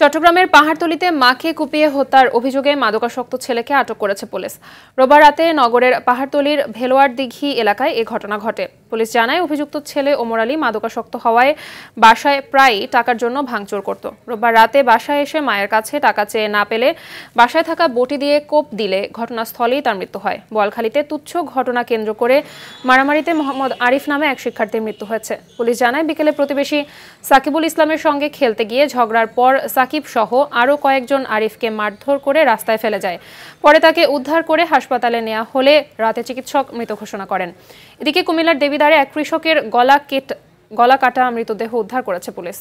চট্টগ্রামের পাহাড়তলিতে মাকে কুপিয়ে হত্যার অভিযোগে মাদকাসক্ত ছেলেকে আটক করেছে পুলিশ রোববার রাতে নগরের পাহাড়তলির ভেলোয়ার দিঘি এলাকায় এ ঘটনা ঘটে পুলিশ জানায় অভিযুক্ত ছেলে ওমর আলী মাদকাসক্ত হওয়ায় বাসায় প্রায় টাকার জন্য ভাঙচুর করত রোববার রাতে বাসায় এসে মায়ের কাছে টাকা চেয়ে না পেলে বাসায় থাকা বটি দিয়ে কোপ দিলে ঘটনাস্থলেই তার মৃত্যু হয় বলখালিতে তুচ্ছ ঘটনা কেন্দ্র করে মারামারিতে মোহাম্মদ আরিফ নামে এক শিক্ষার্থীর মৃত্যু হয়েছে পুলিশ জানায় বিকেলে প্রতিবেশী সাকিবুল ইসলামের সঙ্গে খেলতে গিয়ে ঝগড়ার পর সাকিব সহ আরও কয়েকজন আরিফকে মারধর করে রাস্তায় ফেলে যায় পরে তাকে উদ্ধার করে হাসপাতালে নেওয়া হলে রাতে চিকিৎসক মৃত ঘোষণা করেন এদিকে কুমিল্লার দেবী দাঁড়িয়ে এক কৃষকের গলা কেট গলা কাটা মৃতদেহ উদ্ধার করেছে পুলিশ